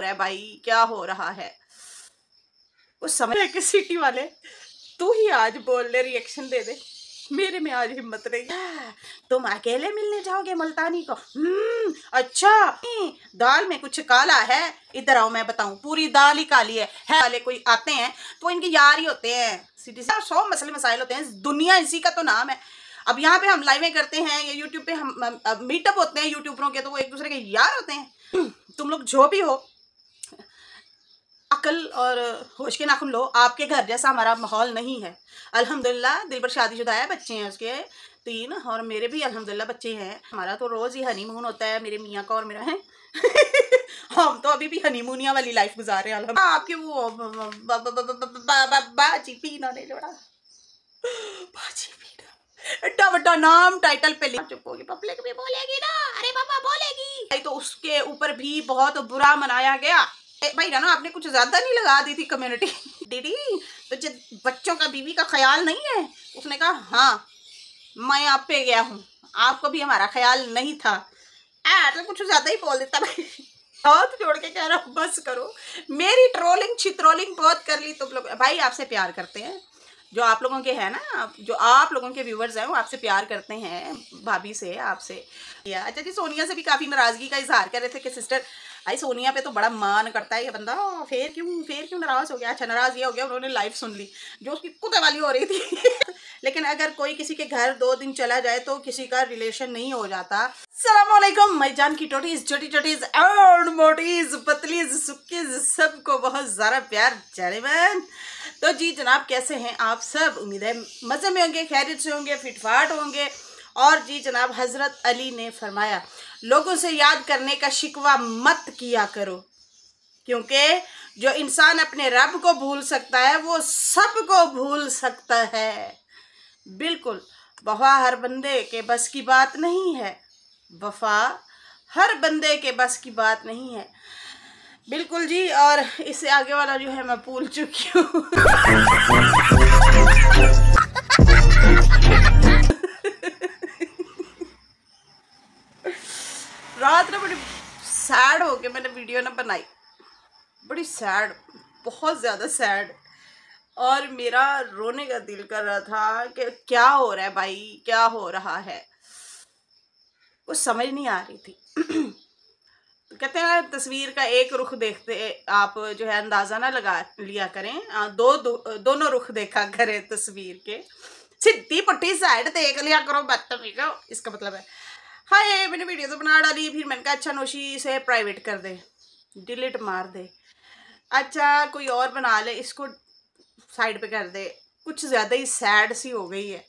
रहा है भाई क्या हो रहा है वो समझ रहे कि सिटी वाले तू ही आज बोल ले रिएक्शन दे दे मेरे में आज हिम्मत नहीं तुम अकेले मिलने जाओगे मुल्तानी को हम्म, अच्छा हम्म, दाल में कुछ काला है इधर आओ मैं बताऊं पूरी दाल ही काली है, है वाले कोई आते हैं तो इनके यार ही होते हैं सिटी सौ मसले मसाइल होते हैं दुनिया इसी का तो नाम है अब यहाँ पे हम लाइवें करते हैं या यूट्यूब पे हम मीटअप होते हैं यूट्यूबरों के तो वो एक दूसरे के यार होते हैं तुम लोग जो भी हो अकल और होश के नाखुन लो आपके घर जैसा हमारा माहौल नहीं है अल्हम्दुलिल्लाह दिल पर शुदा है बच्चे हैं उसके तीन और मेरे भी अल्हम्दुलिल्लाह बच्चे हैं हमारा तो रोज़ ही हनीमून होता है मेरे मियाँ का और मेरा है हम तो अभी भी हनीमूनिया वाली लाइफ गुजार रहे हैं आपके वो बाजी पीना ने जोड़ा बाजी इतना बड़ा नाम टाइटल पे चुप होगी पब्लिक भी बोलेगी ना अरे पापा बोलेगी तो उसके ऊपर भी बहुत बुरा मनाया गया भाई राना आपने कुछ ज़्यादा नहीं लगा दी थी कम्युनिटी दीदी तुझे बच्चों का बीवी का ख्याल नहीं है उसने कहा हाँ मैं आप पे गया हूँ आपको भी हमारा ख्याल नहीं था ऐ तो कुछ ज़्यादा ही बोल देता भाई हाथ जोड़ के कह रहा हूँ बस करो मेरी ट्रोलिंग छित्रोलिंग बहुत कर ली तुम लोग भाई आपसे प्यार करते हैं जो आप लोगों के हैं ना जो आप लोगों के व्यूवर्स हैं वो आपसे प्यार करते हैं भाभी से आपसे या अच्छा जी सोनिया से भी काफ़ी नाराज़गी का इजहार कर रहे थे कि सिस्टर भाई सोनिया पे तो बड़ा मान करता है ये बंदा फिर क्यों फिर क्यों नाराज़ हो गया अच्छा नाराज़ ये हो गया उन्होंने लाइव सुन ली जो उसकी कुत्ते वाली हो रही थी लेकिन अगर कोई किसी के घर दो दिन चला जाए तो किसी का रिलेशन नहीं हो जाता सलामकुम मैं जान की टोटीज छोटी छोटीज एंड मोटीज पतलीज सुक्कीज सबको बहुत ज़्यादा प्यार जैन तो जी जनाब कैसे हैं आप सब उम्मीद है मज़े में होंगे खैरियत से होंगे फिटफाट होंगे और जी जनाब हज़रत अली ने फरमाया लोगों से याद करने का शिकवा मत किया करो क्योंकि जो इंसान अपने रब को भूल सकता है वो सबको भूल सकता है बिल्कुल वफा हर बंदे के बस की बात नहीं है वफा हर बंदे के बस की बात नहीं है बिल्कुल जी और इससे आगे वाला जो है मैं भूल चुकी हूँ रात ना बड़ी सैड हो के मैंने वीडियो ना बनाई बड़ी सैड बहुत ज़्यादा सैड और मेरा रोने का दिल कर रहा था कि क्या हो रहा है भाई क्या हो रहा है कुछ समझ नहीं आ रही थी तो कहते हैं ना तस्वीर का एक रुख देखते आप जो है अंदाज़ा ना लगा लिया करें दो, दो दोनों रुख देखा करें तस्वीर के सिद्धि पट्टी साइड देख लिया करो का इसका मतलब है हाय मैंने वीडियो तो बना डाली फिर मैंने कहा अच्छा नोशी इसे प्राइवेट कर दे डिलीट मार दे अच्छा कोई और बना ले इसको साइड पे कर दे कुछ ज़्यादा ही सैड सी हो गई है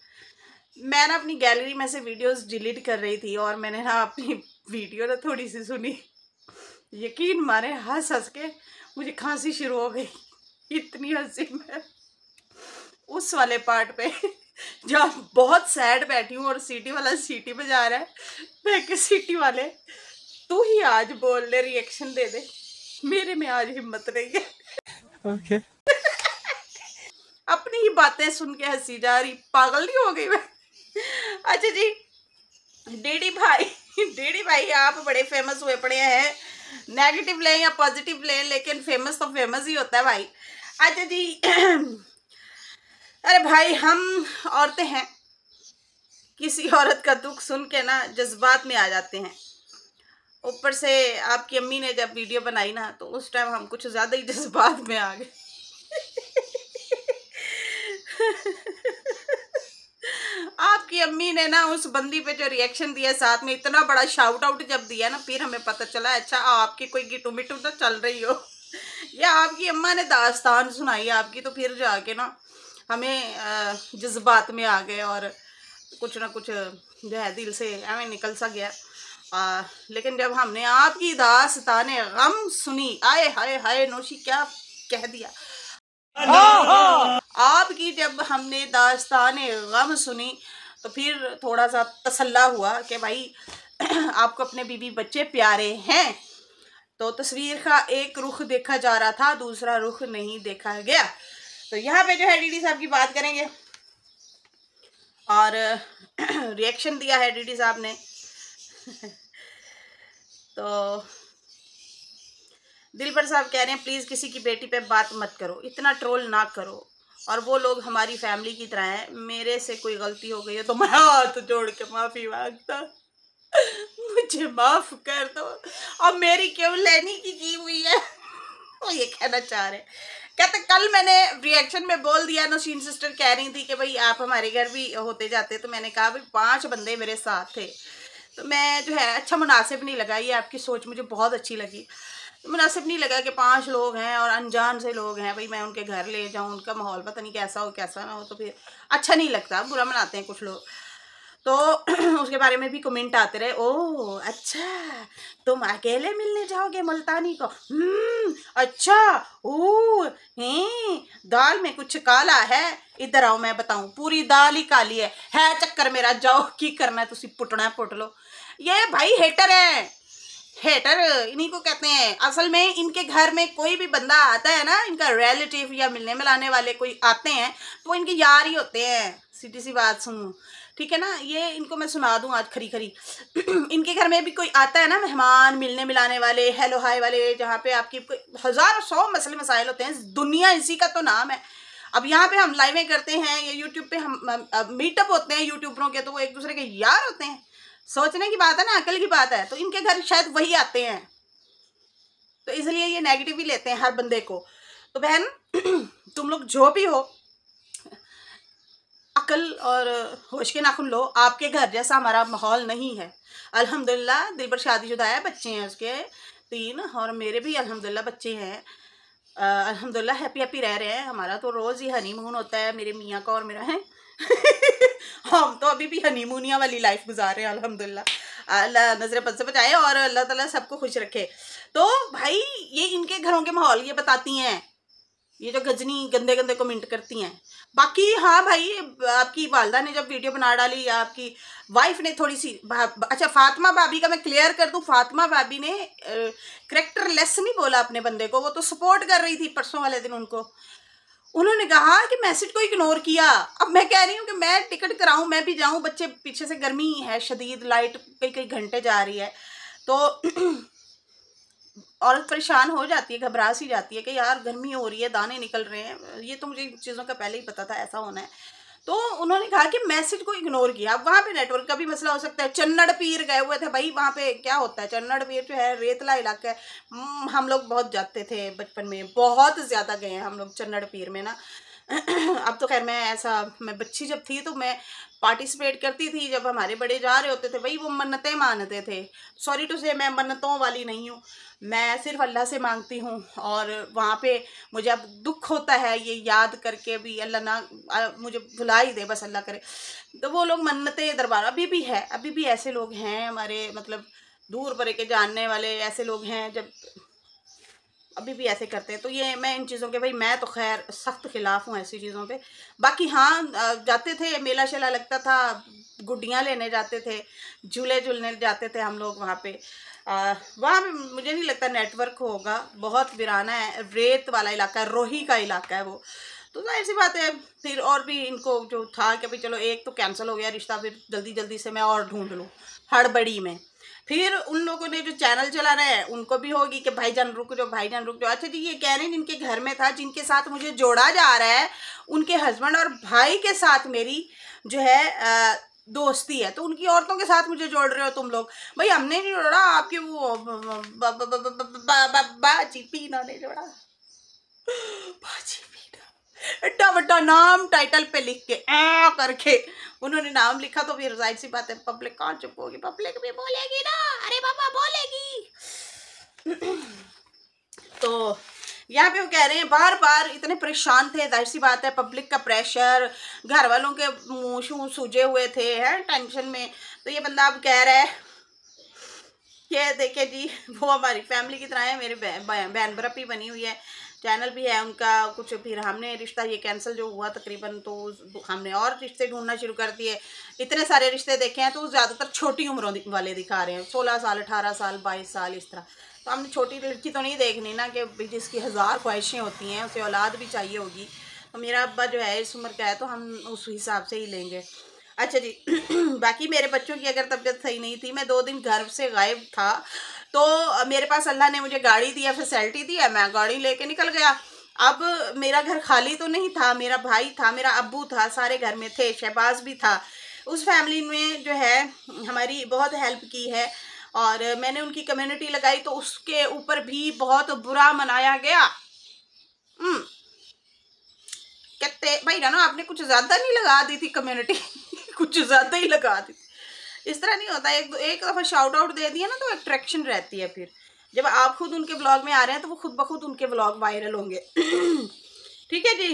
मैं ना अपनी गैलरी में से वीडियोस डिलीट कर रही थी और मैंने ना अपनी वीडियो ना थोड़ी सी सुनी यकीन मारे हंस हंस के मुझे खांसी शुरू हो गई इतनी हंसी मैं उस वाले पार्ट पे जहाँ बहुत सैड बैठी हूँ और सिटी वाला सिटी पे जा रहा है मैं कि सिटी वाले तू ही आज बोल ले रिएक्शन दे दे मेरे में आज हिम्मत नहीं है ओके अपनी ही बातें सुन के हंसी जा रही पागल नहीं हो गई मैं अच्छा जी डेडी भाई डेडी भाई आप बड़े फेमस हुए पड़े हैं नेगेटिव लें या पॉजिटिव लें लेकिन फेमस तो फेमस ही होता है भाई अच्छा जी अरे भाई हम औरतें हैं किसी औरत का दुख सुन के ना जज्बात में आ जाते हैं ऊपर से आपकी अम्मी ने जब वीडियो बनाई ना तो उस टाइम हम कुछ ज़्यादा ही जज्बात में आ गए आपकी अम्मी ने ना उस बंदी पे जो रिएक्शन दिया साथ में इतना बड़ा शाउट आउट जब दिया ना फिर हमें पता चला अच्छा आपकी कोई गिटू मिटू तो चल रही हो या आपकी अम्मा ने दास्तान सुनाई आपकी तो फिर जाके ना हमें जज्बात में आ गए और कुछ ना कुछ जो है दिल से हमें निकल सा गया आ, लेकिन जब हमने आपकी दास्तान गम सुनी आए हाय हाय नोशी क्या कह दिया आपकी जब हमने दास्तान गम सुनी तो फिर थोड़ा सा तसल्ला हुआ कि भाई आपको अपने बीबी बच्चे प्यारे हैं तो तस्वीर का एक रुख देखा जा रहा था दूसरा रुख नहीं देखा गया तो यहाँ पे जो है डीडी साहब की बात करेंगे और रिएक्शन दिया है डीडी साहब ने तो दिलबर साहब कह रहे हैं प्लीज़ किसी की बेटी पे बात मत करो इतना ट्रोल ना करो और वो लोग हमारी फैमिली की तरह हैं मेरे से कोई गलती हो गई है तो मैं हाथ जोड़ के माफ़ी मांगता मुझे माफ़ कर दो और मेरी क्यों लेनी की की हुई है वो ये कहना चाह रहे हैं कहते कल मैंने रिएक्शन में बोल दिया नौशीन सिस्टर कह रही थी कि भाई आप हमारे घर भी होते जाते तो मैंने कहा भाई पांच बंदे मेरे साथ थे तो मैं जो है अच्छा मुनासिब नहीं लगा ये आपकी सोच मुझे बहुत अच्छी लगी तो मुनासिब नहीं लगा कि पांच लोग हैं और अनजान से लोग हैं भाई मैं उनके घर ले जाऊँ उनका माहौल पता नहीं कैसा हो कैसा ना हो तो फिर अच्छा नहीं लगता बुरा मनाते हैं कुछ लोग तो उसके बारे में भी कमेंट आते रहे ओ अच्छा तुम अकेले मिलने जाओगे मुल्तानी को हम्म, अच्छा ओ दाल में कुछ काला है इधर आओ मैं बताऊं पूरी दाल ही काली है है चक्कर मेरा जाओ की करना है तुम पुटना पुट लो ये भाई हेटर है हेटर इन्हीं को कहते हैं असल में इनके घर में कोई भी बंदा आता है ना इनका रिलेटिव या मिलने मिलाने वाले कोई आते हैं तो इनके यार ही होते हैं सीधी सी बात सुनो ठीक है ना ये इनको मैं सुना दूँ आज खरी खरी इनके घर में भी कोई आता है ना मेहमान मिलने मिलाने वाले हेलो हाय वाले जहाँ पे आपकी कोई हज़ारों सौ मसले मसाइल होते हैं दुनिया इसी का तो नाम है अब यहाँ पे हम लाइवें करते हैं या यूट्यूब पे हम मीटअप होते हैं यूट्यूबरों के तो वो एक दूसरे के यार होते हैं सोचने की बात है ना अकल की बात है तो इनके घर शायद वही आते हैं तो इसलिए ये नेगेटिव ही लेते हैं हर बंदे को तो बहन तुम लोग जो भी हो अकल और होश के नाखुन लो आपके घर जैसा हमारा माहौल नहीं है अल्हम्दुलिल्लाह दिल पर शुदा है बच्चे हैं उसके तीन और मेरे भी अल्हम्दुलिल्लाह बच्चे हैं अलहमदिल्ला हैप्पी हैप्पी रह रहे हैं हमारा तो रोज़ ही हनीमून होता है मेरे मियाँ का और मेरा है हम तो अभी भी हनीमूनिया वाली लाइफ गुजार रहे हैं अलहमदिल्ला अल्लाह नजर पद से बचाए और अल्लाह ताला सबको खुश रखे तो भाई ये इनके घरों के माहौल ये बताती हैं ये जो गजनी गंदे गंदे कमेंट करती हैं बाकी हाँ भाई आपकी वालदा ने जब वीडियो बना डाली या आपकी वाइफ ने थोड़ी सी अच्छा फातिमा भाभी का मैं क्लियर कर दूँ फातिमा भाभी ने करेक्टर लेस नहीं बोला अपने बंदे को वो तो सपोर्ट कर रही थी परसों वाले दिन उनको उन्होंने कहा कि मैसेज को इग्नोर किया अब मैं कह रही हूँ कि मैं टिकट कराऊँ मैं भी जाऊँ बच्चे पीछे से गर्मी है शदीद लाइट कई कई घंटे जा रही है तो औरत परेशान हो जाती है घबरा सी जाती है कि यार गर्मी हो रही है दाने निकल रहे हैं ये तो मुझे इन चीज़ों का पहले ही पता था ऐसा होना है तो उन्होंने कहा कि मैसेज को इग्नोर किया अब वहाँ पे नेटवर्क का भी मसला हो सकता है चन्नड़ पीर गए हुए थे भाई वहाँ पे क्या होता है चन्नड़ पीर जो है रेतला इलाका है हम्म, हम लोग बहुत जाते थे बचपन में बहुत ज़्यादा गए हैं हम लोग चन्नड़ पीर में ना अब तो खैर मैं ऐसा मैं बच्ची जब थी तो मैं पार्टिसिपेट करती थी जब हमारे बड़े जा रहे होते थे वही वो मन्नतें मानते थे सॉरी टू से मैं मन्नतों वाली नहीं हूँ मैं सिर्फ अल्लाह से मांगती हूँ और वहाँ पे मुझे अब दुख होता है ये याद करके भी अल्लाह ना मुझे भुला ही दे बस अल्लाह करे तो वो लोग मन्नतें दरबार अभी भी है अभी भी ऐसे लोग हैं हमारे मतलब दूर पर के जानने वाले ऐसे लोग हैं जब अभी भी ऐसे करते हैं तो ये मैं इन चीज़ों के भाई मैं तो खैर सख्त खिलाफ हूँ ऐसी चीज़ों पे बाकी हाँ जाते थे मेला शेला लगता था गुड्डियाँ लेने जाते थे झूले झूलने जाते थे हम लोग वहाँ पे वहाँ पे मुझे नहीं लगता नेटवर्क होगा बहुत वीराना है रेत वाला इलाका है रोही का इलाका है वो तो जाहिर सी बात है फिर और भी इनको जो था कि भाई चलो एक तो कैंसिल हो गया रिश्ता फिर जल्दी जल्दी से मैं और ढूंढ लूँ हड़बड़ी में फिर उन लोगों ने जो चैनल चला रहे हैं उनको भी होगी कि भाई जान रुक जाओ जान रुक जाओ अच्छा जी ये कह रहे हैं जिनके घर में था जिनके साथ मुझे जोड़ा जा रहा है उनके हस्बैंड और भाई के साथ मेरी जो है आ, दोस्ती है तो उनकी औरतों के साथ मुझे जोड़ रहे हो तुम लोग भाई हमने नहीं जोड़ा आपके वो बाजी पीना ने जोड़ा बाजी पीना इतना बड़ा नाम टाइटल पे लिख के आ करके उन्होंने नाम लिखा तो फिर जाहिर सी बात है पब्लिक कहाँ चुप होगी पब्लिक भी बोलेगी ना अरे बाबा बोलेगी तो यहाँ पे वो कह रहे हैं बार बार इतने परेशान थे जाहिर सी बात है पब्लिक का प्रेशर घर वालों के मुँह सूझे हुए थे है टेंशन में तो ये बंदा अब कह रहा है ये देखे जी वो हमारी फैमिली की तरह है मेरे बहन भी बनी हुई है चैनल भी है उनका कुछ फिर हमने रिश्ता ये कैंसिल जो हुआ तकरीबन तो हमने और रिश्ते ढूंढना शुरू कर दिए इतने सारे रिश्ते देखे हैं तो ज़्यादातर छोटी उम्रों वाले दिखा रहे हैं सोलह साल अठारह साल बाईस साल इस तरह तो हमने छोटी लड़की तो नहीं देखनी ना कि जिसकी हज़ार ख्वाहिशें होती हैं उसे औलाद भी चाहिए होगी तो मेरा अब्बा जो है इस उम्र का है तो हम उस हिसाब से ही लेंगे अच्छा जी बाकी मेरे बच्चों की अगर तबीयत सही नहीं थी मैं दो दिन घर से गायब था तो मेरे पास अल्लाह ने मुझे गाड़ी दिया फैसिलिटी दिया मैं गाड़ी लेके निकल गया अब मेरा घर खाली तो नहीं था मेरा भाई था मेरा अबू था सारे घर में थे शहबाज भी था उस फैमिली ने जो है हमारी बहुत हेल्प की है और मैंने उनकी कम्युनिटी लगाई तो उसके ऊपर भी बहुत बुरा मनाया गया हम्म। कहते भाई ना आपने कुछ ज़्यादा नहीं लगा दी थी कम्युनिटी कुछ ज़्यादा ही लगा दी इस तरह नहीं होता एक एक दफ़ा शाउट आउट दे दिया ना तो अट्रैक्शन रहती है फिर जब आप खुद उनके ब्लॉग में आ रहे हैं तो वो खुद ब खुद उनके ब्लॉग वायरल होंगे ठीक है जी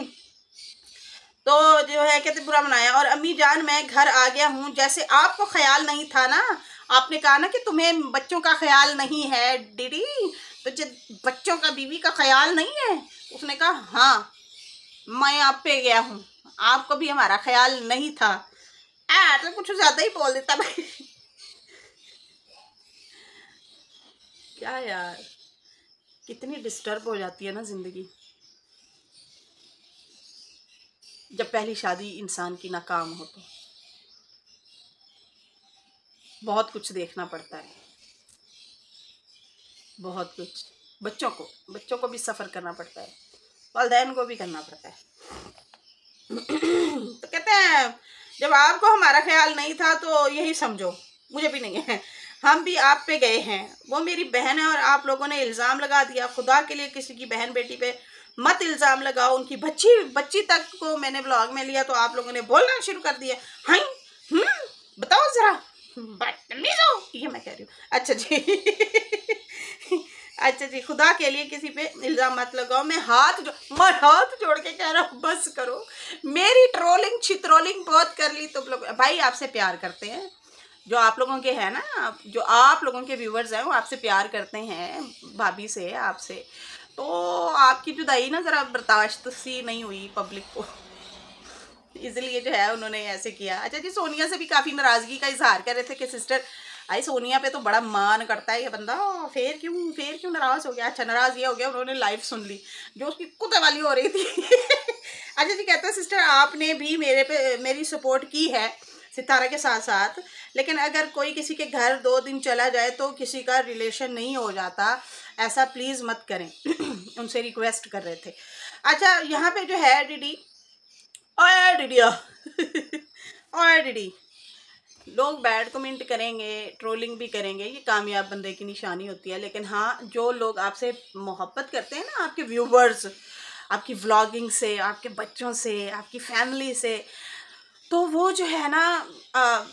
तो जो है कहते बुरा मनाया और अम्मी जान मैं घर आ गया हूँ जैसे आपको ख्याल नहीं था ना आपने कहा ना कि तुम्हें बच्चों का ख्याल नहीं है डीडी तो जब बच्चों का बीवी का ख्याल नहीं है उसने कहा हाँ मैं आप पे गया हूँ आपको भी हमारा ख्याल नहीं था तो कुछ ज़्यादा ही बोल देता भाई क्या यार कितनी डिस्टर्ब हो जाती है ना ज़िंदगी जब पहली शादी इंसान की नाकाम हो तो बहुत कुछ देखना पड़ता है बहुत कुछ बच्चों को बच्चों को भी सफ़र करना पड़ता है वालदेन को भी करना पड़ता है तो कहते हैं जब आपको हमारा ख्याल नहीं था तो यही समझो मुझे भी नहीं है हम भी आप पे गए हैं वो मेरी बहन है और आप लोगों ने इल्ज़ाम लगा दिया खुदा के लिए किसी की बहन बेटी पे मत इल्ज़ाम लगाओ उनकी बच्ची बच्ची तक को मैंने ब्लॉग में लिया तो आप लोगों ने बोलना शुरू कर दिया हाई हम्म, बताओ ज़रा बट ये मैं कह रही हूँ अच्छा जी अच्छा जी खुदा के लिए किसी पे इल्ज़ाम मत लगाओ मैं हाथ जो मैं हाथ जोड़ के कह रहा हूँ बस करो मेरी ट्रोलिंग छित्रोलिंग बहुत कर ली तुम लोग भाई आपसे प्यार करते हैं जो आप लोगों के हैं ना जो आप लोगों के व्यूवर्स हैं वो आपसे प्यार करते हैं भाभी से आपसे तो आपकी जुदाई ना ज़रा बर्दाश्त सी नहीं हुई पब्लिक को इसलिए जो है उन्होंने ऐसे किया अच्छा जी सोनिया से भी काफ़ी नाराज़गी का इजहार कर रहे थे कि सिस्टर आई सोनिया पे तो बड़ा मान करता है ये बंदा फिर क्यों फिर क्यों नाराज़ हो गया अच्छा नाराज़ ये हो गया उन्होंने लाइव सुन ली जो उसकी कुत्ते वाली हो रही थी अच्छा जी कहते हैं सिस्टर आपने भी मेरे पे मेरी सपोर्ट की है सितारा के साथ साथ लेकिन अगर कोई किसी के घर दो दिन चला जाए तो किसी का रिलेशन नहीं हो जाता ऐसा प्लीज़ मत करें उनसे रिक्वेस्ट कर रहे थे अच्छा यहाँ पे जो है डीडी ओए डीडी ओए डीडी लोग बैड कमेंट करेंगे ट्रोलिंग भी करेंगे ये कामयाब बंदे की निशानी होती है लेकिन हाँ जो लोग आपसे मोहब्बत करते हैं ना आपके व्यूवर्स आपकी व्लॉगिंग से आपके बच्चों से आपकी फैमिली से तो वो जो है ना आ,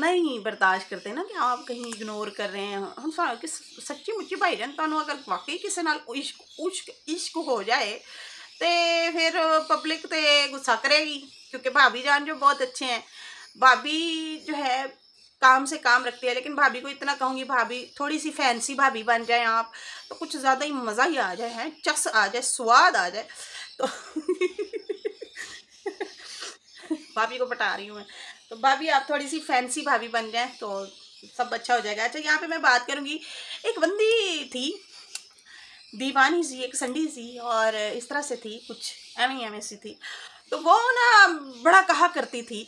नहीं बर्दाश्त करते ना कि आप कहीं इग्नोर कर रहे हैं हम कि सच्ची मुची भाई जान तुम अगर वाकई किसी इश्क उश्क इश्क हो जाए तो फिर पब्लिक तो गुस्सा करेगी क्योंकि भाभी जान जो बहुत अच्छे हैं भाभी जो है काम से काम रखती है लेकिन भाभी को इतना कहूँगी भाभी थोड़ी सी फैंसी भाभी बन जाए आप तो कुछ ज़्यादा ही मज़ा ही आ जाए हैं चस आ जाए स्वाद आ जाए तो भाभी को बता रही हूँ मैं तो भाभी आप थोड़ी सी फैंसी भाभी बन जाए तो सब अच्छा हो जाएगा अच्छा यहाँ पे मैं बात करूँगी एक बंदी थी दीवानी सी एक संडी सी और इस तरह से थी कुछ एम एवं सी थी तो वो ना बड़ा कहा करती थी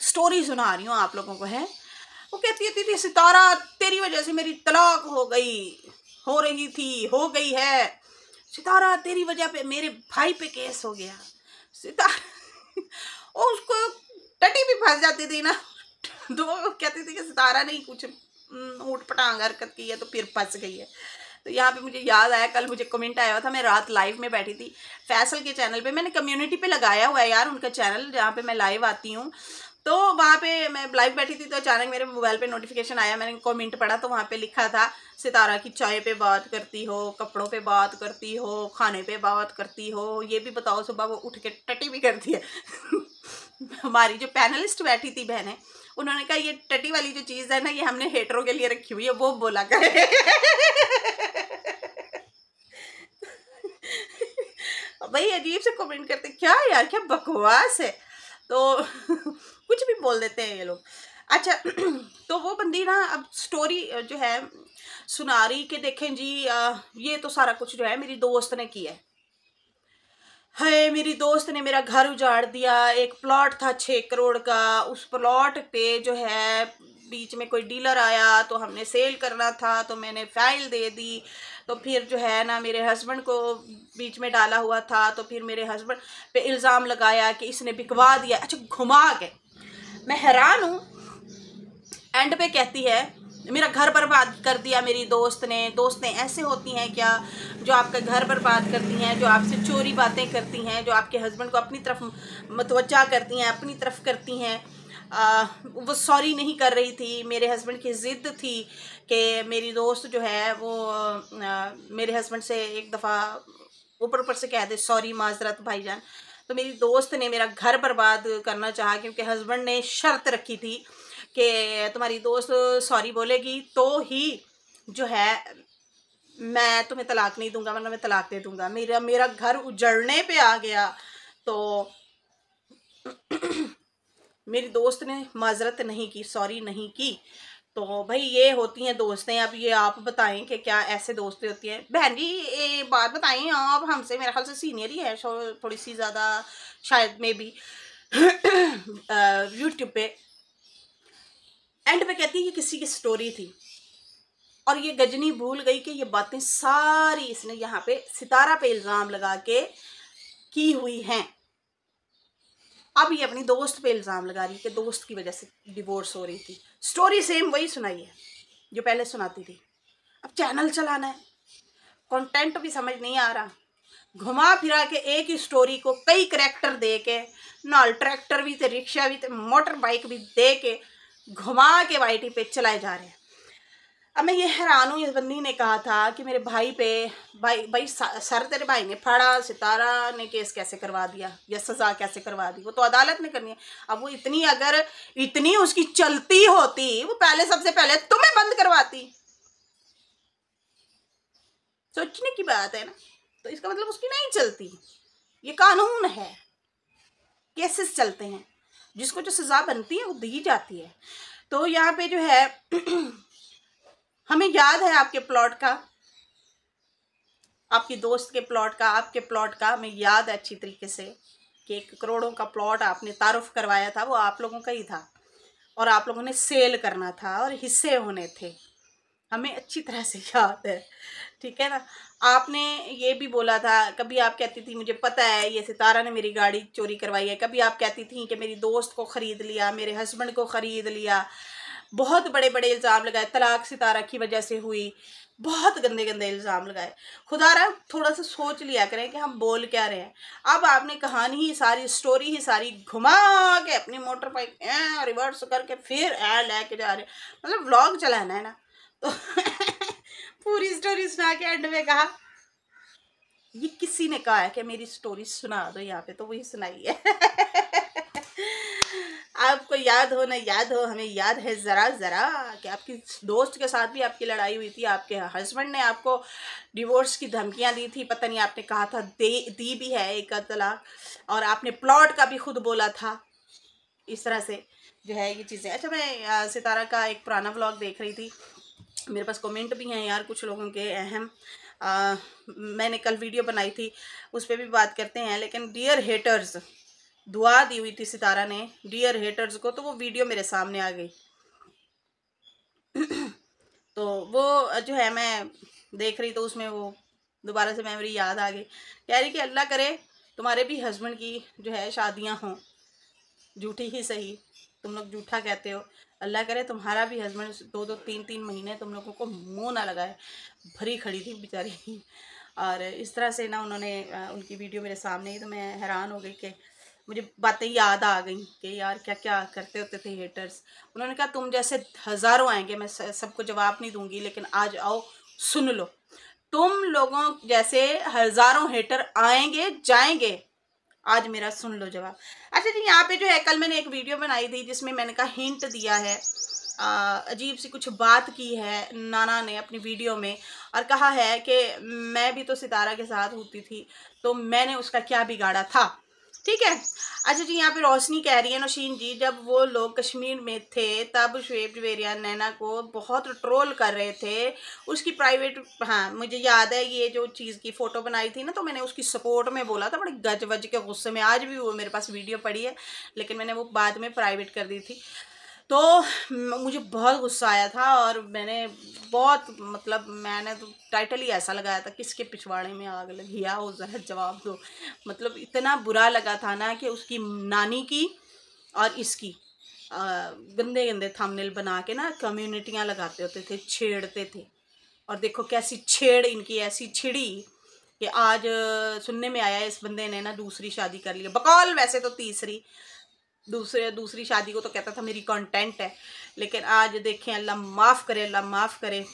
स्टोरी सुना रही हूँ आप लोगों को है वो कहती है दीदी सितारा तेरी वजह से मेरी तलाक हो गई हो रही थी हो गई है सितारा तेरी वजह पे मेरे भाई पे केस हो गया सितारा और उसको टटी भी फंस जाती थी ना तो कहती थी कि सितारा नहीं कुछ हम्म, ऊट पटांग हरकत की है तो फिर फंस गई है तो यहाँ पे मुझे याद आया कल मुझे कमेंट आया था मैं रात लाइव में बैठी थी फैसल के चैनल पे मैंने कम्युनिटी पे लगाया हुआ है यार उनका चैनल जहाँ पे मैं लाइव आती हूँ तो वहाँ पे मैं लाइव बैठी थी तो अचानक मेरे मोबाइल पे नोटिफिकेशन आया मैंने कमेंट पढ़ा तो वहाँ पे लिखा था सितारा की चाय पे बात करती हो कपड़ों पे बात करती हो खाने पे बात करती हो ये भी बताओ सुबह वो उठ के टटी भी करती है हमारी जो पैनलिस्ट बैठी थी बहनें उन्होंने कहा ये टटी वाली जो चीज़ है ना ये हमने हेटरों के लिए रखी हुई है वो बोला करे भाई अजीब से कमेंट करते क्या यार क्या बकवास है तो बोल देते हैं ये लोग अच्छा तो वो बंदी ना अब स्टोरी जो है सुना रही कि देखें जी ये तो सारा कुछ जो है मेरी दोस्त ने किया है है मेरी दोस्त ने मेरा घर उजाड़ दिया एक प्लॉट था छः करोड़ का उस प्लॉट पे जो है बीच में कोई डीलर आया तो हमने सेल करना था तो मैंने फाइल दे दी तो फिर जो है ना मेरे हस्बैंड को बीच में डाला हुआ था तो फिर मेरे हस्बैंड पे इल्ज़ाम लगाया कि इसने बिकवा दिया अच्छा घुमा के मैं हैरान हूँ एंड पे कहती है मेरा घर बर्बाद कर दिया मेरी दोस्त ने दोस्तें ऐसे होती हैं क्या जो आपका घर बर्बाद करती हैं जो आपसे चोरी बातें करती हैं जो आपके हस्बैंड को अपनी तरफ मतवजा करती हैं अपनी तरफ करती हैं वो सॉरी नहीं कर रही थी मेरे हस्बैंड की ज़िद थी कि मेरी दोस्त जो है वो आ, मेरे हस्बैंड से एक दफ़ा ऊपर ऊपर से कह दे सॉरी माजरत भाईजान तो मेरी दोस्त ने मेरा घर बर्बाद करना चाहा क्योंकि हस्बैंड ने शर्त रखी थी कि तुम्हारी दोस्त सॉरी बोलेगी तो ही जो है मैं तुम्हें तलाक नहीं दूंगा वरना मैं तलाक दे दूंगा मेरा मेरा घर उजड़ने पे आ गया तो मेरी दोस्त ने माजरत नहीं की सॉरी नहीं की तो भाई ये होती हैं दोस्तें अब ये आप बताएं कि क्या ऐसे दोस्तें होती हैं बहन जी ये बात बताएं आप हमसे मेरे ख्याल से सीनियर ही है थोड़ी सी ज़्यादा शायद मे भी यूट्यूब पे एंड पे कहती है ये किसी की स्टोरी थी और ये गजनी भूल गई कि ये बातें सारी इसने यहाँ पे सितारा पे इल्ज़ाम लगा के की हुई हैं अब ये अपनी दोस्त पे इल्ज़ाम लगा रही है कि दोस्त की वजह से डिवोर्स हो रही थी स्टोरी सेम वही सुनाई है जो पहले सुनाती थी अब चैनल चलाना है कंटेंट भी समझ नहीं आ रहा घुमा फिरा के एक ही स्टोरी को कई करैक्टर दे के नाल ट्रैक्टर भी तो रिक्शा भी तो मोटर बाइक भी दे के घुमा के वाई पे चलाए जा रहे हैं अब मैं ये हैरान हूँ इस बंदी ने कहा था कि मेरे भाई पे भाई भाई सर तेरे भाई ने फाड़ा सितारा ने केस कैसे करवा दिया या सज़ा कैसे करवा दी वो तो अदालत ने करनी है अब वो इतनी अगर इतनी उसकी चलती होती वो पहले सबसे पहले तुम्हें बंद करवाती सोचने की बात है ना तो इसका मतलब उसकी नहीं चलती ये कानून है केसेस चलते हैं जिसको जो सज़ा बनती है वो दी जाती है तो यहाँ पे जो है हमें याद है आपके प्लॉट का आपकी दोस्त के प्लॉट का आपके प्लॉट का हमें याद है अच्छी तरीके से कि एक करोड़ों का प्लॉट आपने तारुफ करवाया था वो आप लोगों का ही था और आप लोगों ने सेल करना था और हिस्से होने थे हमें अच्छी तरह से याद है ठीक है ना आपने ये भी बोला था कभी आप कहती थी मुझे पता है ये सितारा ने मेरी गाड़ी चोरी करवाई है कभी आप कहती थी कि मेरी दोस्त को ख़रीद लिया मेरे हस्बैंड को ख़रीद लिया बहुत बड़े बड़े इल्ज़ाम लगाए तलाक सितारा की वजह से हुई बहुत गंदे गंदे इल्ज़ाम लगाए खुदा रहा थोड़ा सा सोच लिया करें कि हम बोल क्या रहे हैं अब आपने कहानी ही सारी स्टोरी ही सारी घुमा के अपनी मोटर पर रिवर्स करके फिर ए लेके जा रहे मतलब व्लॉग चलाना है ना तो पूरी स्टोरी सुना के एंड में कहा ये किसी ने कहा है कि मेरी स्टोरी सुना दो यहाँ पे तो वही सुनाई है आपको याद हो ना याद हो हमें याद है ज़रा ज़रा कि आपकी दोस्त के साथ भी आपकी लड़ाई हुई थी आपके हस्बैंड ने आपको डिवोर्स की धमकियां दी थी पता नहीं आपने कहा था दे दी भी है एक तलाक और आपने प्लॉट का भी खुद बोला था इस तरह से जो है ये चीज़ें अच्छा मैं सितारा का एक पुराना ब्लॉग देख रही थी मेरे पास कमेंट भी हैं यार कुछ लोगों के अहम मैंने कल वीडियो बनाई थी उस पर भी बात करते हैं लेकिन डियर हेटर्स दुआ दी हुई थी सितारा ने डियर हेटर्स को तो वो वीडियो मेरे सामने आ गई तो वो जो है मैं देख रही तो उसमें वो दोबारा से मेमोरी याद आ गई कह रही कि अल्लाह करे तुम्हारे भी हस्बैंड की जो है शादियां हों झूठी ही सही तुम लोग झूठा कहते हो अल्लाह करे तुम्हारा भी हस्बैंड दो दो तीन तीन महीने तुम लोगों को मुंह ना लगाए भरी खड़ी थी बेचारी और इस तरह से ना उन्होंने उनकी वीडियो मेरे सामने ही तो मैं हैरान हो गई कि मुझे बातें याद आ गई कि यार क्या क्या करते होते थे हेटर्स उन्होंने कहा तुम जैसे हज़ारों आएंगे मैं सबको जवाब नहीं दूंगी लेकिन आज आओ सुन लो तुम लोगों जैसे हज़ारों हेटर आएंगे जाएंगे आज मेरा सुन लो जवाब अच्छा जी यहाँ पे जो है कल मैंने एक वीडियो बनाई थी जिसमें मैंने कहा हिंट दिया है अजीब सी कुछ बात की है नाना ने अपनी वीडियो में और कहा है कि मैं भी तो सितारा के साथ होती थी तो मैंने उसका क्या बिगाड़ा था ठीक है अच्छा जी यहाँ पे रोशनी कह रही है नौशीन जी जब वो लोग कश्मीर में थे तब शुएब जवेरिया नैना को बहुत ट्रोल कर रहे थे उसकी प्राइवेट हाँ मुझे याद है ये जो चीज़ की फ़ोटो बनाई थी ना तो मैंने उसकी सपोर्ट में बोला था बड़े गज वज के गुस्से में आज भी वो मेरे पास वीडियो पड़ी है लेकिन मैंने वो बाद में प्राइवेट कर दी थी तो मुझे बहुत गुस्सा आया था और मैंने बहुत मतलब मैंने तो टाइटल ही ऐसा लगाया था किसके पिछवाड़े में आग लगी आओ ज़रा जवाब दो मतलब इतना बुरा लगा था ना कि उसकी नानी की और इसकी गंदे गंदे थंबनेल बना के ना कम्युनिटियाँ लगाते होते थे छेड़ते थे और देखो कैसी छेड़ इनकी ऐसी छिड़ी कि आज सुनने में आया इस बंदे ने ना दूसरी शादी कर ली बकौल वैसे तो तीसरी दूसरे दूसरी शादी को तो कहता था मेरी कंटेंट है लेकिन आज देखें अल्लाह माफ़ करे अल्लाह माफ़ करे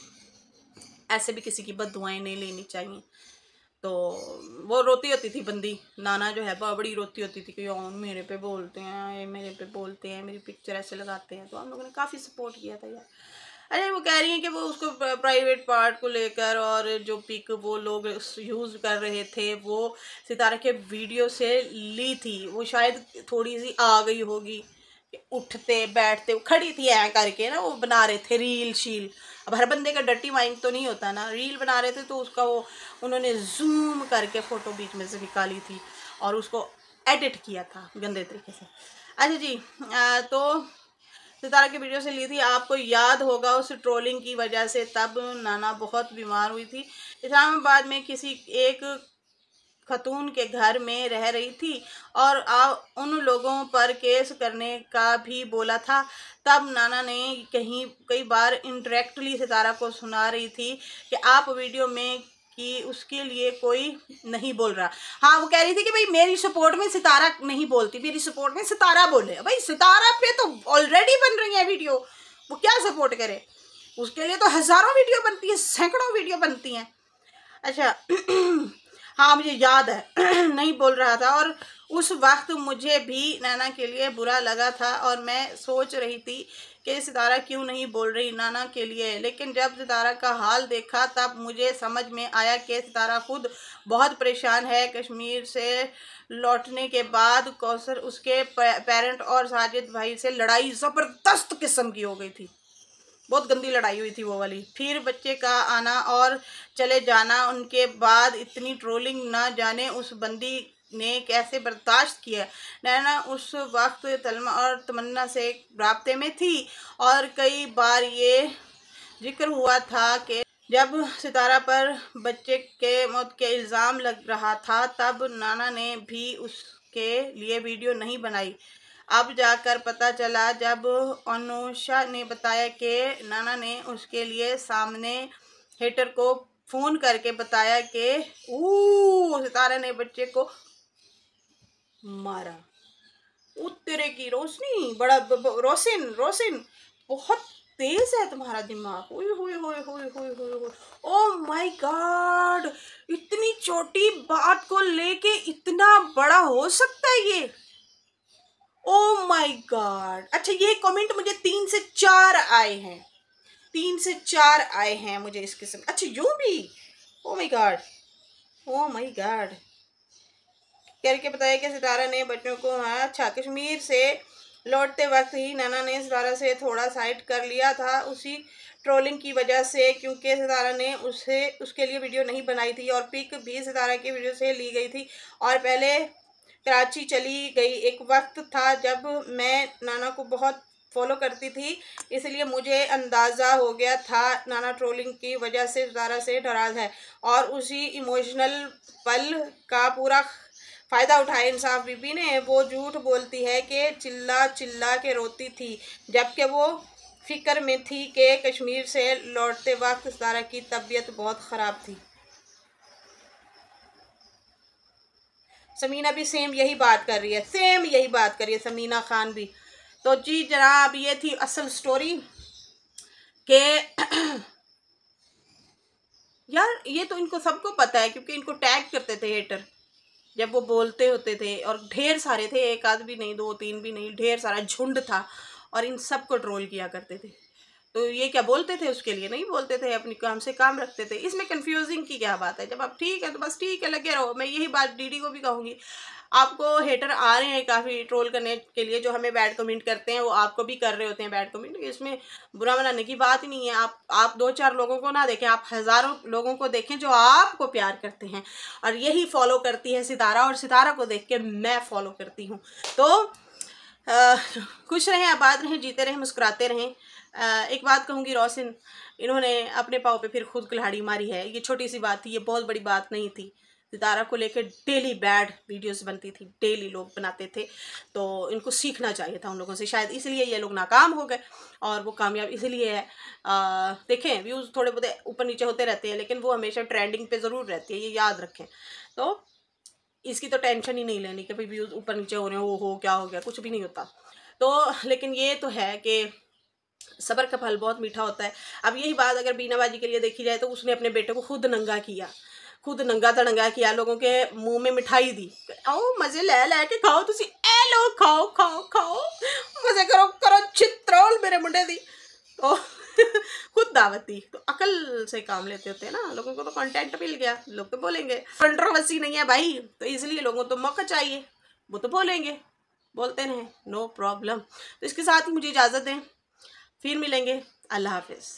ऐसे भी किसी की बद दुआएँ नहीं लेनी चाहिए तो वो रोती होती थी बंदी नाना जो है बड़ी रोती होती थी कि यौन मेरे पे बोलते हैं ये मेरे पे बोलते हैं मेरी पिक्चर ऐसे लगाते हैं तो हम लोगों ने काफ़ी सपोर्ट किया था यार अरे वो कह रही हैं कि वो उसको प्राइवेट पार्ट को लेकर और जो पिक वो लोग यूज़ कर रहे थे वो सितारा के वीडियो से ली थी वो शायद थोड़ी सी आ गई होगी उठते बैठते खड़ी थी ऐ करके ना वो बना रहे थे रील शील अब हर बंदे का डट्टी माइंड तो नहीं होता ना रील बना रहे थे तो उसका वो उन्होंने जूम करके फ़ोटो बीच में से निकाली थी और उसको एडिट किया था गंदे तरीके से अच्छा जी आ, तो सितारा की वीडियो से ली थी आपको याद होगा उस ट्रोलिंग की वजह से तब नाना बहुत बीमार हुई थी इस्लामाबाद में किसी एक खतून के घर में रह रही थी और आ, उन लोगों पर केस करने का भी बोला था तब नाना ने कहीं कई बार इंटरेक्टली सितारा को सुना रही थी कि आप वीडियो में कि उसके लिए कोई नहीं बोल रहा हाँ वो कह रही थी कि भाई मेरी सपोर्ट में सितारा नहीं बोलती मेरी सपोर्ट में सितारा बोले भाई सितारा पे तो ऑलरेडी बन रही है वीडियो वो क्या सपोर्ट करे उसके लिए तो हज़ारों वीडियो बनती है सैकड़ों वीडियो बनती हैं अच्छा हाँ मुझे याद है नहीं बोल रहा था और उस वक्त मुझे भी नैना के लिए बुरा लगा था और मैं सोच रही थी कि सितारा क्यों नहीं बोल रही नाना के लिए लेकिन जब सितारा का हाल देखा तब मुझे समझ में आया कि सितारा खुद बहुत परेशान है कश्मीर से लौटने के बाद कौसर उसके पेरेंट और साजिद भाई से लड़ाई ज़बरदस्त किस्म की हो गई थी बहुत गंदी लड़ाई हुई थी वो वाली फिर बच्चे का आना और चले जाना उनके बाद इतनी ट्रोलिंग ना जाने उस बंदी ने कैसे बर्दाश्त किया नैना उस वक्त तलमा और तमन्ना से रबते में थी और कई बार ये जिक्र हुआ था कि जब सितारा पर बच्चे के मौत के इल्ज़ाम लग रहा था तब नाना ने भी उसके लिए वीडियो नहीं बनाई अब जाकर पता चला जब अनुषा ने बताया कि नाना ने उसके लिए सामने हेटर को फ़ोन करके बताया कि ओ सितारा ने बच्चे को मारा वो तेरे की रोशनी बड़ा रोशन रोशन बहुत तेज है तुम्हारा दिमाग हुई हुई हुई हुई हुई हुई हुई ओ माय गॉड इतनी छोटी बात को लेके इतना बड़ा हो सकता है ये ओ माय गॉड अच्छा ये कमेंट मुझे तीन से चार आए हैं तीन से चार आए हैं मुझे इस किस्म अच्छा यूँ भी oh my God oh my God करके बताया कि सितारा ने बच्चों को वहाँ अच्छा कश्मीर से लौटते वक्त ही नाना ने सितारा से थोड़ा साइड कर लिया था उसी ट्रोलिंग की वजह से क्योंकि सितारा ने उसे उसके लिए वीडियो नहीं बनाई थी और पिक भी सितारा के वीडियो से ली गई थी और पहले कराची चली गई एक वक्त था जब मैं नाना को बहुत फॉलो करती थी इसलिए मुझे अंदाज़ा हो गया था नाना ट्रोलिंग की वजह से सितारा से नाराज़ है और उसी इमोशनल पल का पूरा फ़ायदा उठाए इंसाफ बीबी ने वो झूठ बोलती है कि चिल्ला चिल्ला के रोती थी जबकि वो फिक्र में थी कि कश्मीर से लौटते वक्त सारा की तबीयत बहुत ख़राब थी समीना भी सेम यही बात कर रही है सेम यही बात कर रही है समीना खान भी तो जी जनाब ये थी असल स्टोरी के यार ये तो इनको सबको पता है क्योंकि इनको टैग करते थे हेटर जब वो बोलते होते थे और ढेर सारे थे एक आध भी नहीं दो तीन भी नहीं ढेर सारा झुंड था और इन सब को ट्रोल किया करते थे तो ये क्या बोलते थे उसके लिए नहीं बोलते थे अपनी काम से काम रखते थे इसमें कन्फ्यूजिंग की क्या बात है जब आप ठीक है तो बस ठीक है लगे रहो मैं यही बात डीडी को भी कहूँगी आपको हेटर आ रहे हैं काफ़ी ट्रोल करने के लिए जो हमें बैड कमेंट करते हैं वो आपको भी कर रहे होते हैं बैड कमेंट इसमें बुरा मनाने की बात ही नहीं है आप आप दो चार लोगों को ना देखें आप हज़ारों लोगों को देखें जो आपको प्यार करते हैं और यही फॉलो करती है सितारा और सितारा को देख के मैं फॉलो करती हूँ तो खुश रहें आबाद रहें जीते रहें मुस्कुराते रहें एक बात कहूँगी रोशन इन्होंने अपने पाँव पे फिर खुद कुल्हाड़ी मारी है ये छोटी सी बात थी ये बहुत बड़ी बात नहीं थी सितारा को लेकर डेली बैड वीडियोस बनती थी डेली लोग बनाते थे तो इनको सीखना चाहिए था उन लोगों से शायद इसलिए ये लोग नाकाम हो गए और वो कामयाब इसलिए है देखें व्यूज़ थोड़े बहुत ऊपर नीचे होते रहते हैं लेकिन वो हमेशा ट्रेंडिंग पे ज़रूर रहती है ये याद रखें तो इसकी तो टेंशन ही नहीं लेनी कि भाई व्यूज़ ऊपर नीचे हो रहे हो हो क्या हो गया कुछ भी नहीं होता तो लेकिन ये तो है कि सबर का फल बहुत मीठा होता है अब यही बात अगर बीनाबाजी के लिए देखी जाए तो उसने अपने बेटे को खुद नंगा किया खुद नंगा तड़ंगा तो किया लोगों के मुंह में मिठाई दी आओ मजे ले ले के खाओ तुसी ए लो खाओ खाओ खाओ मजे करो करो चित्रोल मेरे मुंडे दी ओ तो खुद दावत दी तो अकल से काम लेते होते हैं ना लोगों को तो कंटेंट मिल गया लोग तो बोलेंगे कंट्रोवर्सी नहीं है भाई तो इसलिए लोगों को तो मौका चाहिए वो तो बोलेंगे बोलते रहे नो प्रॉब्लम तो इसके साथ ही मुझे इजाज़त दें फिर मिलेंगे अल्लाह हाफिज़